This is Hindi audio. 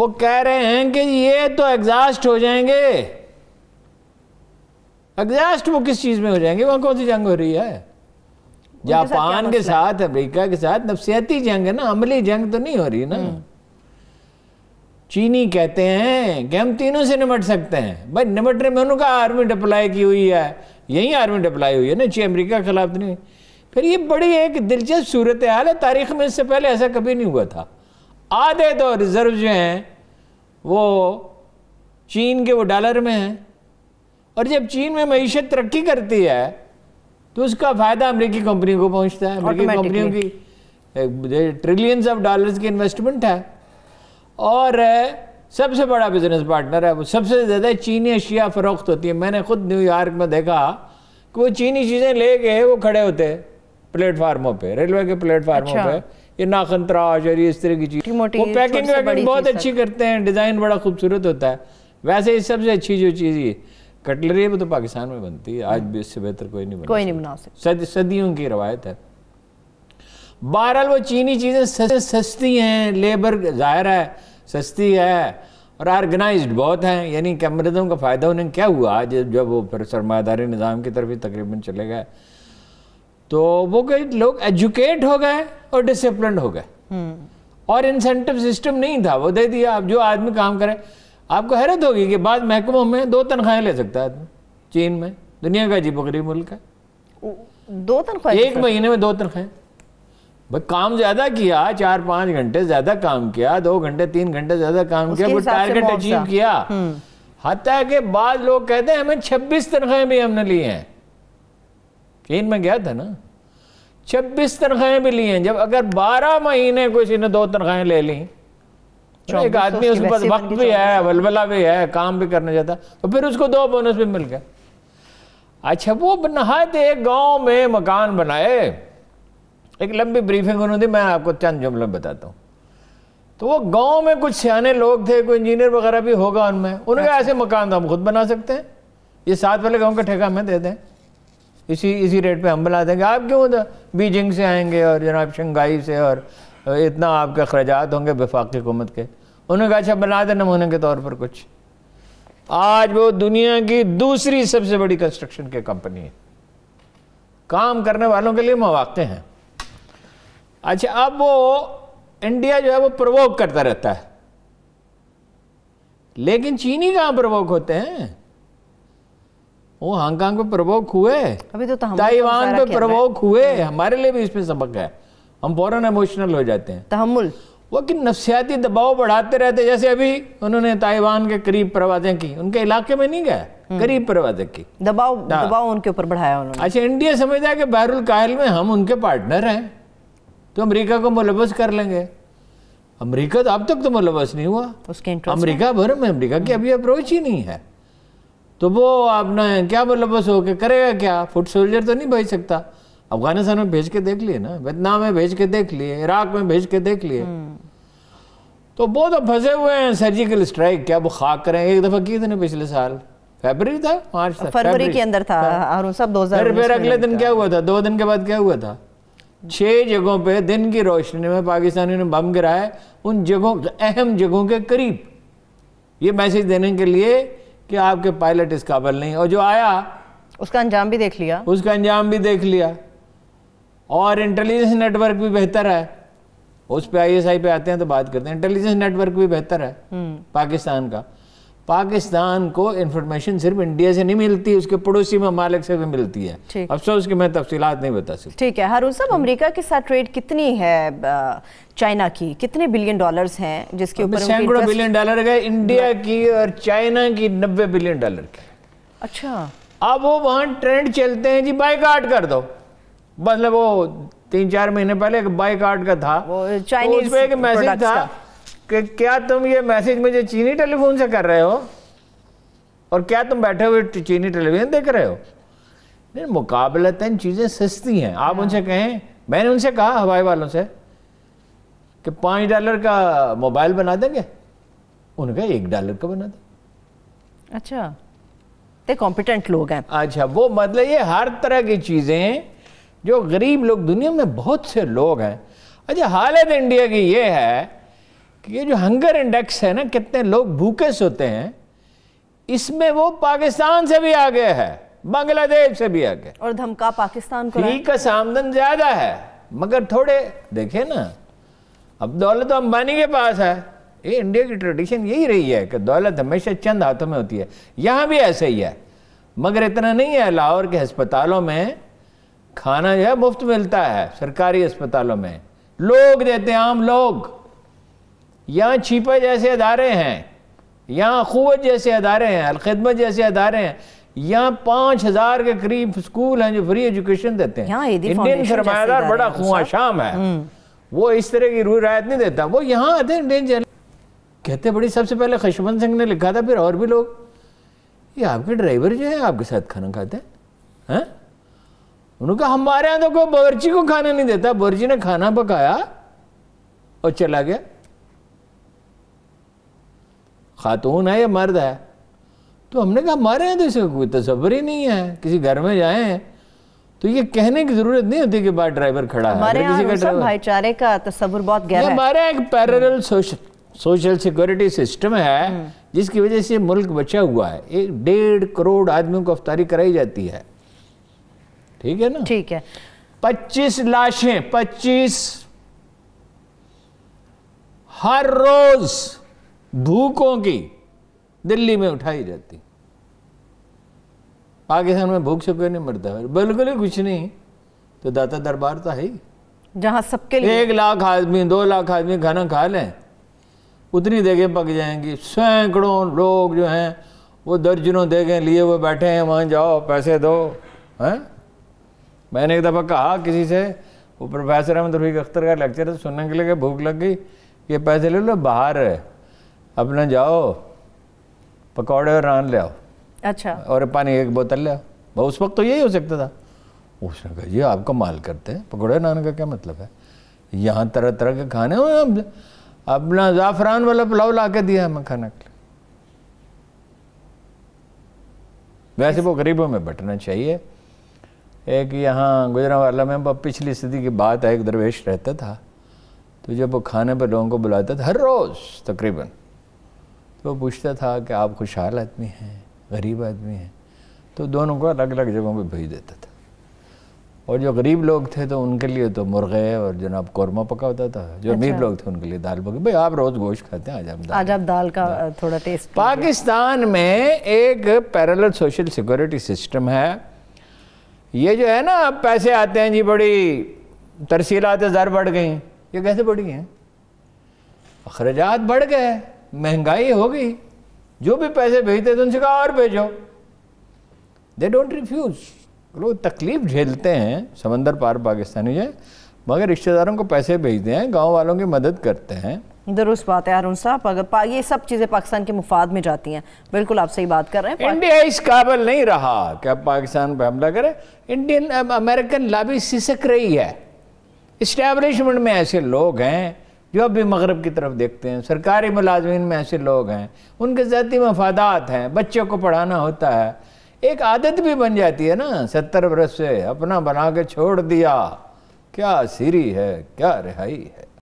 वो कह रहे हैं कि ये तो एग्जास्ट हो जाएंगे एग्जास्ट वो किस चीज़ में हो जाएंगे वहां कौन सी जंग हो रही है जापान के साथ अमेरिका के साथ नफसियाती जंग है ना अमली जंग तो नहीं हो रही ना हम्म। चीनी कहते हैं कि हम तीनों से निपट सकते हैं भाई निमटने में उनका आर्मी डिप्लाई की हुई है यही आर्मी डिप्लाई हुई है ना ची अमेरिका के खिलाफ तो नहीं फिर ये बड़ी एक दिलचस्प सूरत हाल है तारीख में इससे पहले ऐसा कभी नहीं हुआ था आधे तो रिज़र्व जो हैं वो चीन के वो डॉलर में हैं और जब चीन में मीशत तरक्की करती है तो उसका फ़ायदा अमेरिकी कंपनी को पहुंचता है अमेरिकी कंपनियों की ट्रिलियंस ऑफ डॉलर्स की इन्वेस्टमेंट है और सबसे बड़ा बिजनेस पार्टनर है वो सबसे ज़्यादा चीनी अशिया फ़रोख्त होती है मैंने खुद न्यूयॉर्क में देखा कि वो चीनी चीज़ें ले गए वो खड़े होते प्लेटफार्मों पर रेलवे के प्लेटफार्मों अच्छा। ये नाखन तराश और इस तरह की चीज़ वो पैकिंग वैकिंग बहुत अच्छी करते हैं डिज़ाइन बड़ा खूबसूरत होता है वैसे इस सबसे अच्छी जो चीज़ ये कटलरी भी तो पाकिस्तान में बनती है आज भी इससे बेहतर कोई नहीं बना कोई नहीं बना सकता सदियों की रवायत है बहरहाल वो चीनी चीज़ें सस्ती हैं लेबर ज़ाहिर है सस्ती है और आर्गेनाइज बहुत हैं यानी कैमरेजों का फ़ायदा उन्हें क्या हुआ जब वो फिर सरमादारी निज़ाम की तरफ ही तकरीबन चले गए तो वो कई लोग एजुकेट हो गए और डिसिप्लिन हो गए हम्म। और इंसेंटिव सिस्टम नहीं था वो दे दिया आप जो आदमी काम करे आपको हैरत होगी कि बाद महकमों में दो तनख्वाहें ले सकता है चीन में दुनिया का अजीब गरीब मुल्क है दो तनख्वाह एक तो महीने में दो तनख्वाहें भाई काम ज्यादा किया चार पांच घंटे ज्यादा काम किया दो घंटे तीन घंटे ज्यादा काम किया टारगेट अचीव किया हम्म। हत्या के बाद लोग कहते हैं हमें छब्बीस तनख्वाहें भी हमने ली हैं चीन में गया था ना छब्बीस तनख्वाहें भी ली हैं जब अगर बारह महीने किसी ने दो तनख्वाहें ले ली तो एक आदमी उसके पास वक्त भी है वलवला भी है काम भी करने जाता तो फिर उसको दो बोनस भी मिल गया अच्छा वो नहायत एक गांव में मकान बनाए एक लंबी ब्रीफिंग उन्होंने दी मैं आपको चंद जुमले बताता हूँ तो वो गांव में कुछ सियाने लोग थे कोई इंजीनियर वगैरह भी होगा उनमें उन्होंने अच्छा। ऐसे मकान तो हम खुद बना सकते हैं ये साथ वाले गांव का ठेका हमें दे दें इसी इसी रेट पे हम बना देंगे आप क्यों उधर बीजिंग से आएंगे और जनाब शंघाई से और इतना आपके अखराज होंगे विफाक हुकूमत के उन्होंने कहा अच्छा बना दे नमूने के तौर पर कुछ आज वो दुनिया की दूसरी सबसे बड़ी कंस्ट्रक्शन की कंपनी है काम करने वालों के लिए मौाक़े हैं अच्छा अब वो इंडिया जो है वो प्रवोक करता रहता है लेकिन चीनी कहाँ प्रवोक होते हैं वो हांगकांग पे प्रभोग हुए अभी तो, तो ताइवान पे प्रभोग हुए हमारे लिए भी इसमें सबक है हम फौरन इमोशनल हो जाते हैं तहमुल वो कि नफसियाती दबाव बढ़ाते रहते जैसे अभी उन्होंने ताइवान के करीब प्रवाजें की उनके इलाके में नहीं गए हम्म। करीब प्रवाजें की दबाव हाँ। दबाव उनके ऊपर बढ़ाया उन्होंने अच्छा इंडिया समझा कि बहरुल काहल में हम उनके पार्टनर हैं तो अमेरिका को मुलबस कर लेंगे अमेरिका तो अब तक तो मुलबस नहीं हुआ उसके भर में अमरीका की अभी अप्रोच ही नहीं है तो वो आपने क्या बलबस मतलब होके करेगा क्या फुट सोल्जर तो नहीं भेज सकता अफगानिस्तान में भेज के देख लिए ना वियतनाम में भेज के देख लिए इराक में भेज के देख लिए हम्म। तो वो तो फंसे हुए हैं सर्जिकल स्ट्राइक क्या वो खाक करें एक दफा किए थे ना पिछले साल फरवरी था मार्च था फरवरी के अंदर था और हाँ। सब दो फिर फिर अगले दिन क्या हुआ था दो दिन के बाद क्या हुआ था छह जगहों पे दिन की रोशनी में पाकिस्तानियों ने बम गिराए उन जगहों अहम जगहों के करीब ये मैसेज देने के लिए कि आपके पायलट इस काबिल नहीं और जो आया उसका अंजाम भी देख लिया उसका अंजाम भी देख लिया और इंटेलिजेंस नेटवर्क भी बेहतर है उस पे आईएसआई पे आते हैं तो बात करते हैं इंटेलिजेंस नेटवर्क भी बेहतर है हम्म। पाकिस्तान का पाकिस्तान को इन्फॉर्मेशन सिर्फ इंडिया से नहीं मिलती उसके पड़ोसी ममालिक से भी मिलती है अफसोस की मैं तफसीत नहीं बता सकती ठीक है हर साहब अमरीका के साथ ट्रेड कितनी है चाइना की कितने बिलियन डॉलर्स हैं जिसके ऊपर सैकड़ों बिलियन डॉलर गए इंडिया हाँ। की और चाइना की नब्बे बिलियन डॉलर की अच्छा अब वो वहाँ ट्रेंड चलते हैं जी बाइकाट कर दो मतलब वो तीन चार महीने पहले एक बाइकाट का था चाइनीज तो एक मैसेज था कि क्या तुम ये मैसेज मुझे चीनी टेलीफोन से कर रहे हो और क्या तुम बैठे हुए चीनी टेलीविजन देख रहे हो नहीं मुकाबलतन चीज़ें सस्ती हैं आप हाँ। उनसे कहें मैंने उनसे कहा हवाई वालों से कि पाँच डॉलर का मोबाइल बना देंगे उनका एक डॉलर का बना दें अच्छा ते कॉम्पिटेंट लोग हैं अच्छा वो मतलब ये हर तरह की चीज़ें जो गरीब लोग दुनिया में बहुत से लोग हैं अच्छा हालत इंडिया की ये है ये जो हंगर इंडेक्स है ना कितने लोग भूखे सोते हैं इसमें वो पाकिस्तान से भी आगे है बांग्लादेश से भी आगे और धमका पाकिस्तान को फ्री का आमदन ज्यादा है मगर थोड़े देखे ना अब दौलत तो अंबानी के पास है ये इंडिया की ट्रेडिशन यही रही है कि दौलत हमेशा चंद हाथों में होती है यहाँ भी ऐसा ही है मगर इतना नहीं है लाहौर के अस्पतालों में खाना जो है मुफ्त मिलता है सरकारी अस्पतालों में लोग देते हैं आम लोग यहाँ छिपे जैसे अदारे हैं यहाँ अखूत जैसे अदारे हैं अलखदमत जैसे अदारे हैं यहाँ पाँच हज़ार के करीब स्कूल हैं जो फ्री एजुकेशन देते हैं इंडियन सरमादार बड़ा खुआ अच्छा। शाम है हम्म। वो इस तरह की रू रायत नहीं देता वो यहाँ आते हैं इंडियन जर्नल कहते बड़ी सबसे पहले खशवंत सिंह ने लिखा था फिर और भी लोग ये आपके ड्राइवर जो है आपके साथ खाना खाते हैं उनका हमारे यहाँ तो कोई बर्ची को खाना नहीं देता बावर्ची ने खाना पकाया और चला गया खातून है या मर्द है तो हमने कहा मारे हैं तो इसका कोई तस्वर ही नहीं है किसी घर में जाए तो ये कहने की जरूरत नहीं होती कि बाहर ड्राइवर खड़ा है किसी का भाईचारे का तस्वर बहुत गहरा है हमारा एक parallel social social security system है हम्म। जिसकी वजह से मुल्क बचा हुआ है एक डेढ़ करोड़ आदमियों को अफ्तारी कराई जाती है ठीक है ना ठीक है पच्चीस लाशें पच्चीस हर रोज भूखों की दिल्ली में उठाई जाती पाकिस्तान में भूख से कोई नहीं मरता बिल्कुल ही कुछ नहीं तो दाता दरबार तो है ही जहाँ सबके लिए एक लाख आदमी दो लाख आदमी खाना खा लें उतनी देखे पक जाएंगी सैकड़ों लोग जो हैं वो दर्जनों देगें लिए वो बैठे हैं वहां जाओ पैसे दो हैं मैंने एक दफ़ा कहा किसी से वो प्रोफेसर अहमद रफीक अख्तर का लेक्चर तो सुनने के लिए भूख लग गई ये पैसे ले लो बाहर है अपना जाओ पकौड़े और नान ले आओ अच्छा और पानी एक बोतल ले आओ उस वक्त तो यही हो सकता था उसने कहा जी आपका माल करते हैं पकौड़े नान का क्या मतलब है यहाँ तरह तरह के खाने हो अपना ज़ाफ़रान वाला पुलाव ला के दिया हमें खाना के लिए वैसे वो गरीबों में बटना चाहिए एक यहाँ गुजरावाला में पिछली सदी की बात है एक दरवेश रहता था तो जब वो खाने पर लोगों को बुलाता था हर रोज़ तकरीबन तो पूछता था कि आप खुशहाल आदमी हैं गरीब आदमी हैं तो दोनों को अलग अलग जगहों पर भेज देता था और जो गरीब लोग थे तो उनके लिए तो मुर्गे और जनाब कौरमा पका होता था जो अच्छा। अमीर लोग थे उनके लिए दाल पकी भाई आप रोज़ गोश्त खाते हैं आज आप दाल आज आप दाल का दाल। हाँ। थोड़ा टेस्ट पाकिस्तान में एक पैरल सोशल सिक्योरिटी सिस्टम है ये जो है ना अब पैसे आते हैं जी बड़ी तरसीलात ज़र बढ़ गई ये कैसे बढ़ी हैं अखराज बढ़ गए महंगाई होगी जो भी पैसे भेजते थे तो उनसे कहा और भेजो दे डोंट रिफ्यूज लोग तकलीफ झेलते हैं समंदर पार पाकिस्तानी जो मगर रिश्तेदारों को पैसे भेजते हैं गांव वालों की मदद करते हैं दुरुस्त बात है अरुण साहब अगर ये सब चीज़ें पाकिस्तान के मुफाद में जाती हैं बिल्कुल आप सही बात कर रहे हैं इंडिया इस काबिल नहीं रहा कि अब पाकिस्तान पर हमला करे इंडियन अमेरिकन लाबी सिसक रही है इस्टेब्लिशमेंट में ऐसे लोग हैं जो अब भी मगरब की तरफ देखते हैं सरकारी मुलाजमीन में ऐसे लोग हैं उनके ज़ाती मफादात हैं बच्चों को पढ़ाना होता है एक आदत भी बन जाती है ना सत्तर बरस से अपना बना के छोड़ दिया क्या सीरी है क्या रिहाई है